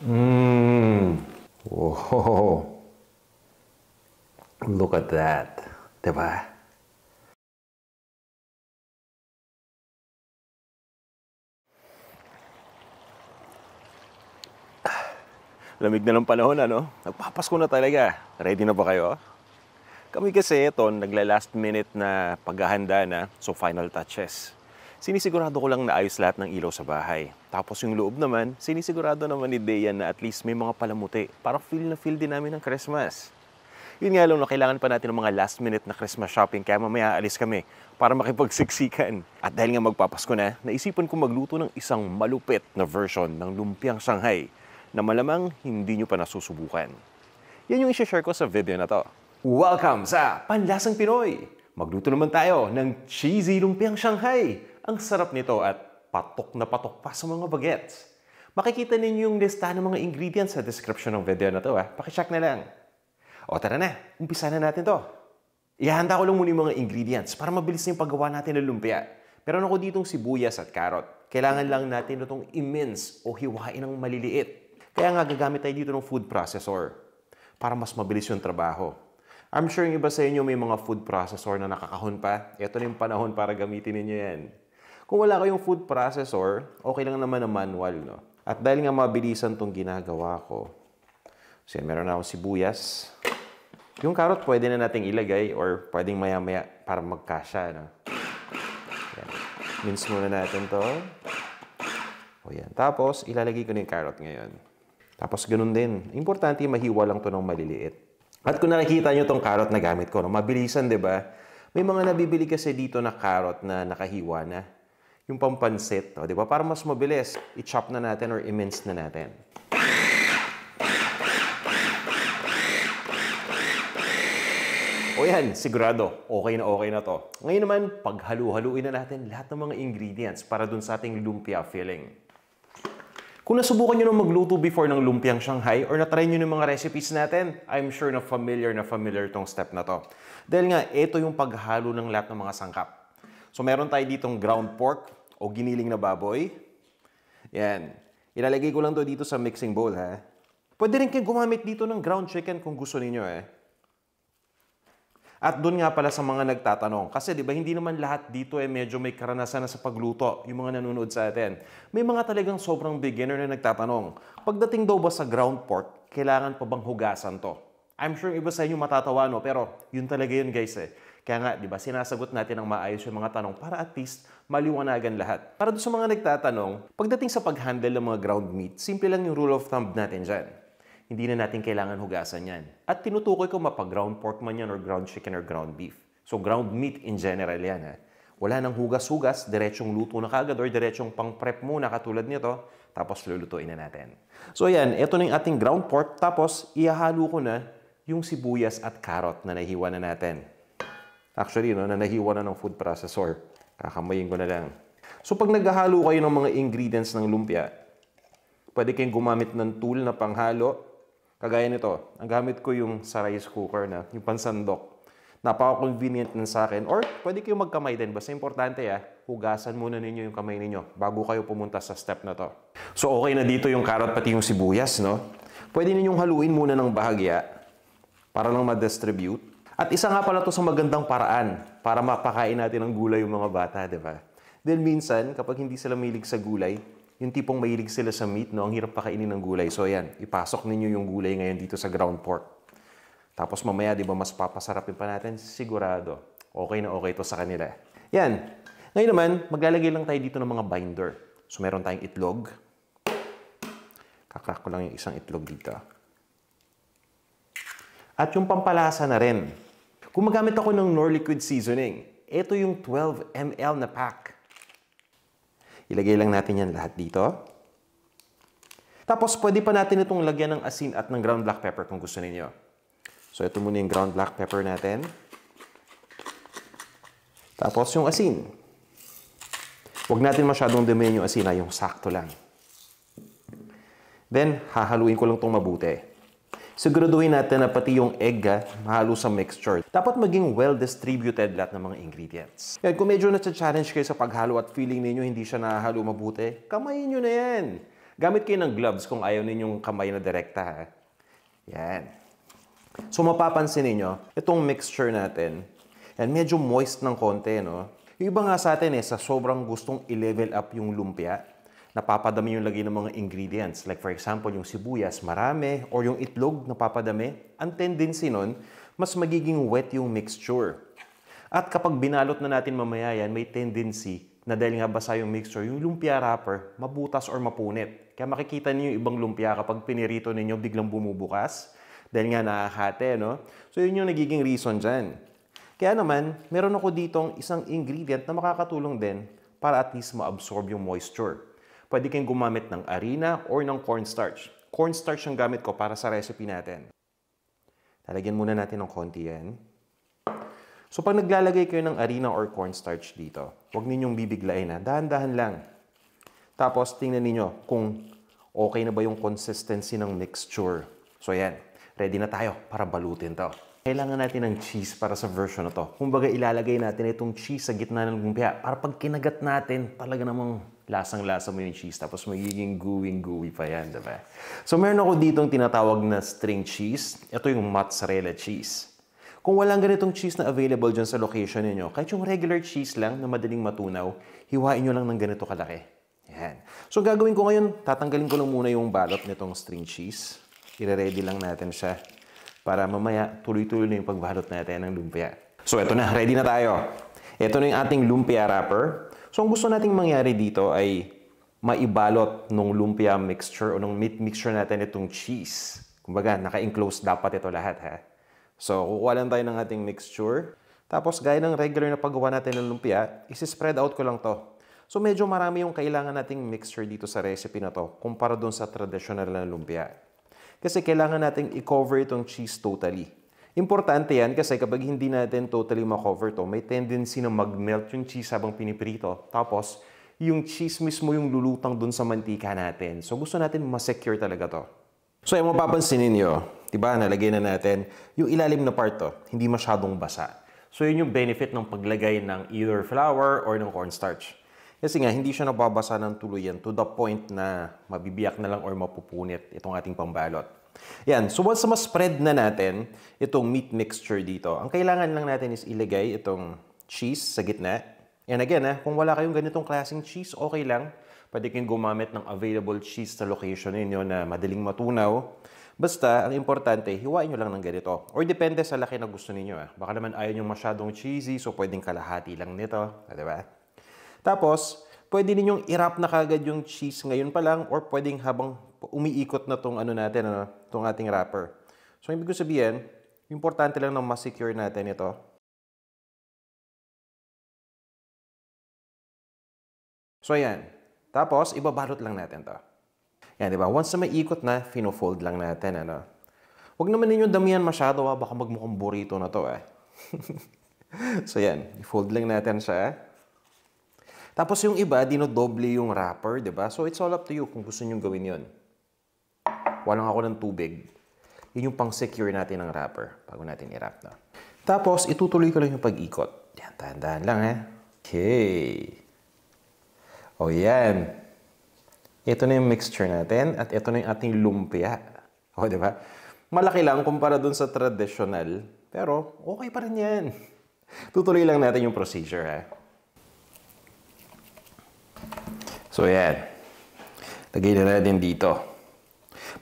Mmm. Whoa. Look at that. Diba? Lamig na ng panahon, ano? Nagpapasko na talaga. Ready na ba kayo? Kami kasi ito, nagla last minute na paghahanda na, so final touches sinisigurado ko lang na ayos lahat ng ilaw sa bahay. Tapos yung loob naman, sinisigurado naman ni Dayan na at least may mga palamuti. Parang feel na feel din namin ng Christmas. Yun nga lang, no, kailangan pa natin ng mga last minute na Christmas shopping kaya mamaya alis kami para makipagsiksikan. At dahil nga magpapasko na, naisipan ko magluto ng isang malupit na version ng lumpiang Shanghai na malamang hindi nyo pa nasusubukan. Yan yung isi-share ko sa video na to. Welcome sa Panlasang Pinoy! Magluto naman tayo ng cheesy lumpiang Shanghai ang sarap nito at patok na patok pa sa mga bagets. Makikita ninyo yung lista ng mga ingredients sa description ng video na to. Ha? Ah. Pakicheck na lang. O tara na, umpisa na natin to. Ihanda ko lang muna yung mga ingredients para mabilis na yung paggawa natin ng lumpia. Meron ako ditong sibuyas at carrot. Kailangan lang natin itong immense o hiwain ng maliliit. Kaya nga gagamit tayo dito ng food processor para mas mabilis yung trabaho. I'm sure yung iba sa inyo may mga food processor na nakakahon pa. Ito na yung panahon para gamitin ninyo yan. Kung wala kayong food processor, okay lang naman ang manual. No? At dahil nga mabilisan tong ginagawa ko, so meron na akong sibuyas. Yung carrot pwede na nating ilagay or pwedeng maya-maya para magkasya. No? Yan. Mince muna natin to. O yan. Tapos, ilalagay ko na yung carrot ngayon. Tapos, ganun din. Importante, mahiwa lang to ng maliliit. At kung nakikita nyo tong carrot na gamit ko, no, mabilisan, di ba? May mga nabibili kasi dito na carrot na nakahiwa na yung pampansit, o, oh, di ba? Para mas mabilis, i-chop na natin or i-mince na natin. O yan, sigurado, okay na okay na to. Ngayon naman, paghalu-haluin na natin lahat ng mga ingredients para dun sa ating lumpia filling. Kung nasubukan nyo na magluto before ng lumpiang Shanghai or natry nyo ng mga recipes natin, I'm sure na familiar na familiar tong step na to. Dahil nga, ito yung paghalo ng lahat ng mga sangkap. So meron tayo ditong ground pork o giniling na baboy. Yan. Ilalagay ko lang to dito sa mixing bowl ha. Pwede rin kayo gumamit dito ng ground chicken kung gusto ninyo eh. At doon nga pala sa mga nagtatanong, kasi 'di ba hindi naman lahat dito eh medyo may karanasan na sa pagluto, yung mga nanonood sa atin. May mga talagang sobrang beginner na nagtatanong, pagdating daw ba sa ground pork, kailangan pa bang hugasan to? I'm sure iba sa inyo matatawa no, pero yun talaga yun guys eh kaya nga, di ba, sinasagot natin ng maayos yung mga tanong para at least maliwanagan lahat. Para doon sa mga nagtatanong, pagdating sa pag-handle ng mga ground meat, simple lang yung rule of thumb natin dyan. Hindi na natin kailangan hugasan yan. At tinutukoy ko mapag-ground pork man yan or ground chicken or ground beef. So ground meat in general yan ha. Wala nang hugas-hugas, diretsong luto na kagad or diretsong pang-prep muna katulad nito, tapos lulutuin na natin. So yan, ito na yung ating ground pork, tapos ihahalo ko na yung sibuyas at carrot na nahiwa na natin. Actually, no, nanahiwa na ng food processor. Kakamayin ko na lang. So pag naghahalo kayo ng mga ingredients ng lumpia, pwede kayong gumamit ng tool na panghalo. Kagaya nito, ang gamit ko yung sa rice cooker na, yung pansandok. Napaka-convenient na sa akin. Or pwede kayong magkamay din. Basta importante ah, hugasan muna ninyo yung kamay ninyo bago kayo pumunta sa step na to. So okay na dito yung carrot pati yung sibuyas, no? Pwede ninyong haluin muna ng bahagya para lang ma-distribute. At isa nga pala to sa magandang paraan para mapakain natin ng gulay yung mga bata, di ba? Then minsan, kapag hindi sila mahilig sa gulay, yung tipong mahilig sila sa meat, no? ang hirap pakainin ng gulay. So ayan, ipasok ninyo yung gulay ngayon dito sa ground pork. Tapos mamaya, di ba, mas papasarapin pa natin, sigurado. Okay na okay to sa kanila. Yan. Ngayon naman, maglalagay lang tayo dito ng mga binder. So meron tayong itlog. Kakrak ko lang yung isang itlog dito. At yung pampalasa na rin. Gumagamit ako ng Nor Liquid Seasoning. Ito yung 12 ml na pack. Ilagay lang natin yan lahat dito. Tapos, pwede pa natin itong lagyan ng asin at ng ground black pepper kung gusto ninyo. So, ito muna yung ground black pepper natin. Tapos, yung asin. Huwag natin masyadong damihan yung asin, ha? yung sakto lang. Then, hahaluin ko lang itong mabuti. Siguraduhin natin na pati yung egg ha, ah, mahalo sa mixture. Dapat maging well-distributed lahat ng mga ingredients. Yan, kung medyo natsa-challenge kayo sa paghalo at feeling ninyo hindi siya nahalo mabuti, kamayin nyo na yan. Gamit kayo ng gloves kung ayaw ninyong kamay na direkta ha. Yan. So mapapansin ninyo, itong mixture natin, yan, medyo moist ng konti, no? Yung iba nga sa atin eh, sa sobrang gustong i-level up yung lumpia, napapadami yung lagay ng mga ingredients. Like for example, yung sibuyas, marami, or yung itlog, napapadami. Ang tendency nun, mas magiging wet yung mixture. At kapag binalot na natin mamaya yan, may tendency na dahil nga basa yung mixture, yung lumpia wrapper, mabutas or mapunit. Kaya makikita niyo yung ibang lumpia kapag pinirito ninyo, biglang bumubukas. Dahil nga nakakate, no? So yun yung nagiging reason dyan. Kaya naman, meron ako ditong isang ingredient na makakatulong din para at least ma-absorb yung moisture. Pwede kayong gumamit ng arena or ng cornstarch. Cornstarch ang gamit ko para sa recipe natin. Lalagyan muna natin ng konti yan. So pag naglalagay kayo ng arena or cornstarch dito, huwag ninyong bibiglain na. Dahan-dahan lang. Tapos tingnan ninyo kung okay na ba yung consistency ng mixture. So yan, ready na tayo para balutin to. Kailangan natin ng cheese para sa version na to. Kumbaga ilalagay natin itong cheese sa gitna ng lumpia para pag kinagat natin, talaga namang lasang-lasa mo yung cheese, tapos magiging gooey-gooey pa yan, diba? So, meron ako ditong tinatawag na string cheese. Ito yung mozzarella cheese. Kung walang ganitong cheese na available dyan sa location niyo, kahit yung regular cheese lang na madaling matunaw, hiwain nyo lang ng ganito kalaki. Yan. So, gagawin ko ngayon, tatanggalin ko lang muna yung balot nitong string cheese. Ire-ready lang natin siya para mamaya tuloy-tuloy na yung pagbalot natin ng lumpia. So, eto na. Ready na tayo. Ito na yung ating lumpia wrapper. So ang gusto nating mangyari dito ay maibalot nung lumpia mixture o nung meat mixture natin itong cheese. Kumbaga, naka-enclose dapat ito lahat ha. So kukuha lang tayo ng ating mixture. Tapos gaya ng regular na paggawa natin ng lumpia, isi-spread out ko lang to. So medyo marami yung kailangan nating mixture dito sa recipe na to kumpara doon sa traditional na lumpia. Kasi kailangan nating i-cover itong cheese totally. Importante yan kasi kapag hindi natin totally makover to, may tendency na mag-melt yung cheese habang piniprito. Tapos, yung cheese mismo yung lulutang dun sa mantika natin. So, gusto natin ma-secure talaga to. So, yung mapapansin ninyo, diba, nalagay na natin yung ilalim na part to, hindi masyadong basa. So, yun yung benefit ng paglagay ng either flour or ng cornstarch. Kasi nga, hindi siya nababasa ng tuluyan to the point na mabibiyak na lang or mapupunit itong ating pambalot. Yan. So once na spread na natin itong meat mixture dito, ang kailangan lang natin is ilagay itong cheese sa gitna. And again, eh, kung wala kayong ganitong klaseng cheese, okay lang. Pwede kayong gumamit ng available cheese sa location ninyo na madaling matunaw. Basta, ang importante, hiwain nyo lang ng ganito. Or depende sa laki na gusto ninyo. Eh. Baka naman ayaw nyo masyadong cheesy, so pwedeng kalahati lang nito. Ah, di ba? Tapos, pwede ninyong irap na kagad yung cheese ngayon pa lang or pwedeng habang umiikot na tong ano natin, ano, tong ating wrapper. So, ibig ko sabihin, importante lang na ma-secure natin ito. So, ayan. Tapos, ibabalot lang natin to. Yan, di ba? Once na ikot na, fino-fold lang natin, ano. Huwag naman ninyo damihan masyado, ha? Baka magmukhang burrito na to, eh. so, yan. I-fold lang natin siya, eh. Tapos yung iba, dinodoble yung wrapper, di ba? So it's all up to you kung gusto nyo gawin yon walang ako ng tubig. Yun yung pang-secure natin ng wrapper bago natin i-wrap na. Tapos, itutuloy ko lang yung pag-ikot. Yan, tahan lang eh. Okay. O oh, yan. Ito na yung mixture natin at ito na yung ating lumpia. O, oh, di ba? Malaki lang kumpara dun sa traditional. Pero, okay pa rin yan. Tutuloy lang natin yung procedure ha. So, yan. Lagay na natin dito.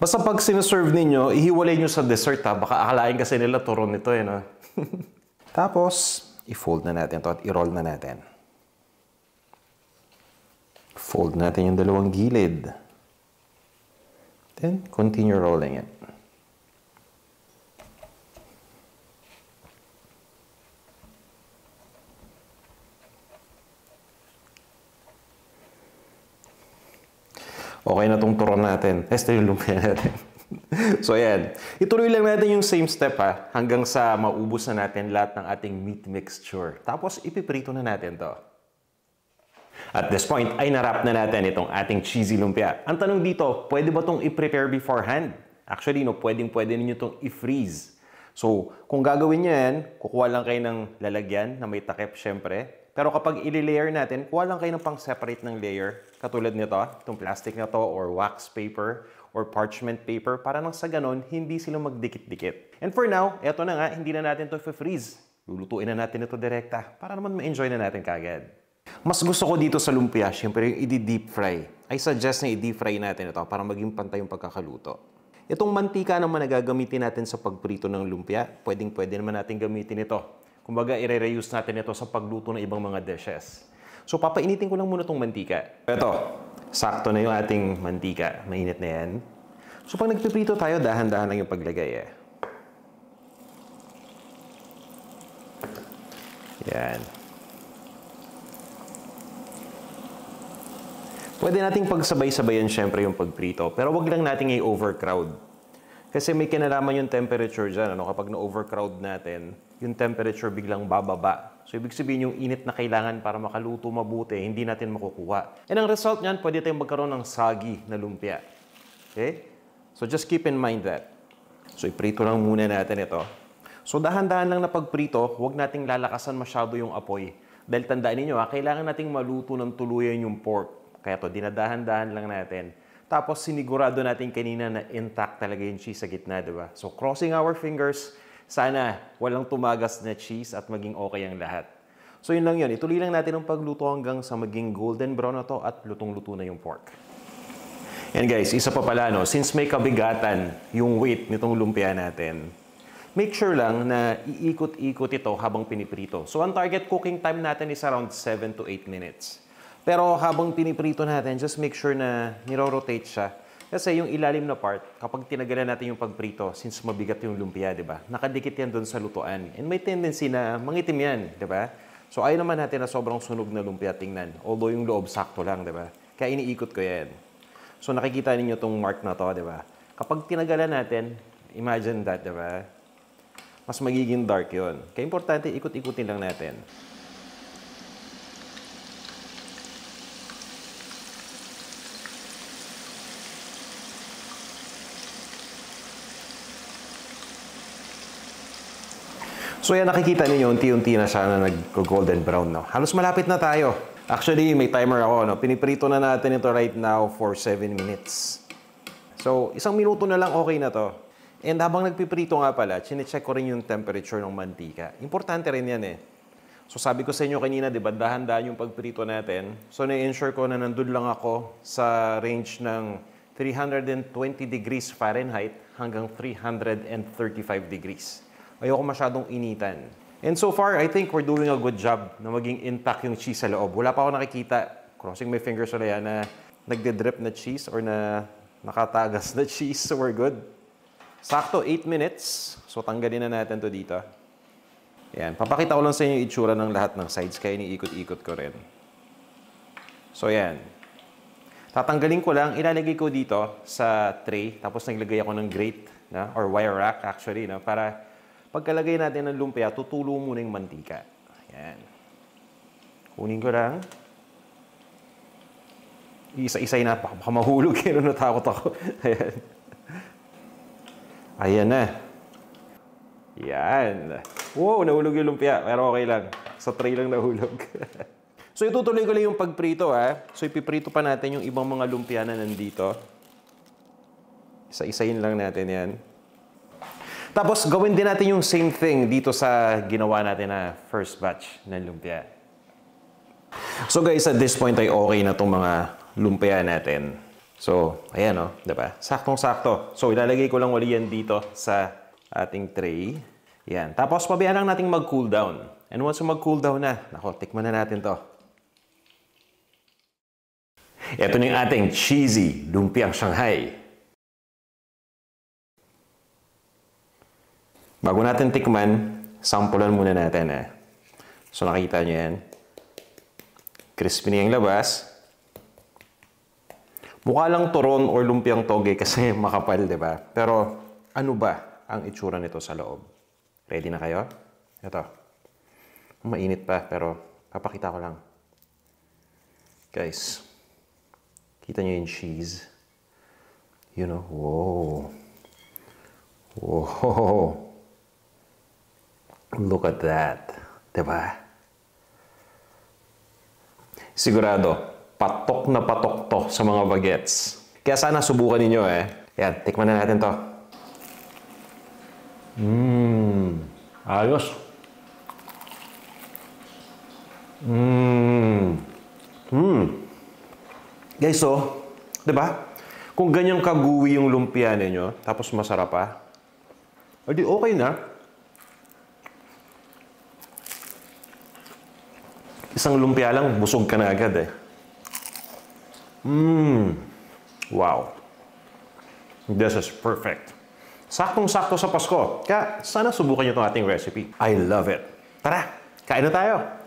Basta pag sinaserve ninyo, ihiwalay nyo sa dessert ha. Baka akalain kasi nila turon nito eh. No? Tapos, i-fold na natin to at i-roll na natin. Fold natin yung dalawang gilid. Then, continue rolling it. okay na tong turon natin. Ito yung lumpia natin. so ayan, ituloy lang natin yung same step ha, hanggang sa maubos na natin lahat ng ating meat mixture. Tapos ipiprito na natin to. At this point, ay narap na natin itong ating cheesy lumpia. Ang tanong dito, pwede ba itong i-prepare beforehand? Actually, no, pwedeng-pwede ninyo itong i-freeze. So, kung gagawin nyo yan, kukuha lang kayo ng lalagyan na may takip, syempre. Pero kapag i-layer natin, kuha lang kayo ng pang-separate ng layer. Katulad nito, itong plastic na to or wax paper or parchment paper para nang sa ganon, hindi sila magdikit-dikit. And for now, eto na nga, hindi na natin ito freeze. Lulutuin na natin ito direkta para naman ma-enjoy na natin kagad. Mas gusto ko dito sa lumpia, syempre yung i-deep fry. I suggest na i-deep fry natin ito para maging pantay yung pagkakaluto. Itong mantika naman na gagamitin natin sa pagprito ng lumpia, pwedeng-pwede naman natin gamitin ito. Kumbaga, i-reuse natin ito sa pagluto ng ibang mga dishes. So, papainitin ko lang muna itong mantika. Ito, sakto na yung ating mantika. Mainit na yan. So, pag nagpiprito tayo, dahan-dahan lang yung paglagay eh. Yan. Pwede nating pagsabay-sabayan syempre yung pagprito, pero wag lang nating i-overcrowd. Kasi may kinalaman yung temperature dyan. Ano? Kapag na-overcrowd natin, yung temperature biglang bababa. So, ibig sabihin yung init na kailangan para makaluto mabuti, hindi natin makukuha. And ang result niyan, pwede tayong magkaroon ng sagi na lumpia. Okay? So, just keep in mind that. So, iprito lang muna natin ito. So, dahan-dahan lang na pagprito, huwag nating lalakasan masyado yung apoy. Dahil tandaan ninyo, ha, kailangan nating maluto ng tuluyan yung pork. Kaya to dinadahan-dahan lang natin tapos sinigurado natin kanina na intact talaga yung cheese sa gitna, di ba? So crossing our fingers, sana walang tumagas na cheese at maging okay ang lahat. So yun lang yun. Ituloy lang natin ang pagluto hanggang sa maging golden brown na to at lutong-luto na yung pork. And guys, isa pa pala no, since may kabigatan yung weight nitong lumpia natin, make sure lang na iikot-ikot ito habang piniprito. So ang target cooking time natin is around 7 to 8 minutes. Pero habang piniprito natin, just make sure na niro-rotate siya. Kasi yung ilalim na part, kapag tinagalan natin yung pagprito, since mabigat yung lumpia, di ba? Nakadikit yan doon sa lutuan. And may tendency na mangitim yan, di ba? So ayaw naman natin na sobrang sunog na lumpia tingnan. Although yung loob sakto lang, di ba? Kaya iniikot ko yan. So nakikita ninyo tong mark na to, di ba? Kapag tinagalan natin, imagine that, di ba? Mas magiging dark yon. Kaya importante, ikot-ikutin lang natin. So yan, nakikita ninyo, unti-unti na siya na nag-golden brown. No? Halos malapit na tayo. Actually, may timer ako. No? Piniprito na natin ito right now for 7 minutes. So, isang minuto na lang okay na to. And habang nagpiprito nga pala, chinecheck ko rin yung temperature ng mantika. Importante rin yan eh. So sabi ko sa inyo kanina, di ba, dahan-dahan yung pagprito natin. So na-ensure ko na nandun lang ako sa range ng 320 degrees Fahrenheit hanggang 335 degrees. Ayoko masyadong initan. And so far, I think we're doing a good job na maging intact yung cheese sa loob. Wala pa ako nakikita, crossing my fingers ulit yan, na nagde-drip na cheese or na nakatagas na cheese. So we're good. Sakto 8 minutes. So tanggalin na natin to dito. Ayan. Papakita ko lang sa inyo yung itsura ng lahat ng sides. Kaya iniikot-ikot ko rin. So, ayan. Tatanggalin ko lang. Ilalagay ko dito sa tray. Tapos naglagay ako ng grate na, or wire rack actually. Na, para Pagkalagay natin ng lumpia, tutulo muna yung mantika. Ayan. Kunin ko lang. Isa-isa na. Baka mahulog. Kaya natakot ako. Ayan. Ayan na. Yan. Wow, nahulog yung lumpia. Pero okay lang. Sa tray lang nahulog. so itutuloy ko lang yung pagprito ha. So ipiprito pa natin yung ibang mga lumpia na nandito. Isa-isayin lang natin yan. Tapos gawin din natin yung same thing dito sa ginawa natin na first batch ng lumpia. So guys, at this point ay okay na itong mga lumpia natin. So, ayan o, oh, diba? Saktong-sakto. So, ilalagay ko lang uli yan dito sa ating tray. Yan. Tapos, pabayaan lang natin mag-cool down. And once mag-cool down na, nako, tikman na natin to. Ito na yung ating cheesy lumpiang Shanghai. Bago natin tikman, samplean muna natin eh. So nakita nyo yan. Crispy na yung labas. Mukha lang turon or lumpiang toge kasi makapal, di ba? Pero ano ba ang itsura nito sa loob? Ready na kayo? Ito. Mainit pa pero papakita ko lang. Guys, kita nyo yung cheese. You know, whoa. Wow. Look at that. Diba? Sigurado, patok na patok to sa mga bagets. Kaya sana subukan ninyo eh. Yan, tikman na natin to. Mmm, ayos. Mmm. Mmm. Guys, so, oh. di ba? Kung ganyang kaguwi yung lumpia ninyo, tapos masarap pa, ah, okay na. Isang lumpia lang, busog ka na agad eh. Mmm. Wow. This is perfect. Saktong-sakto sa Pasko. Kaya sana subukan niyo itong ating recipe. I love it. Tara, kain na tayo.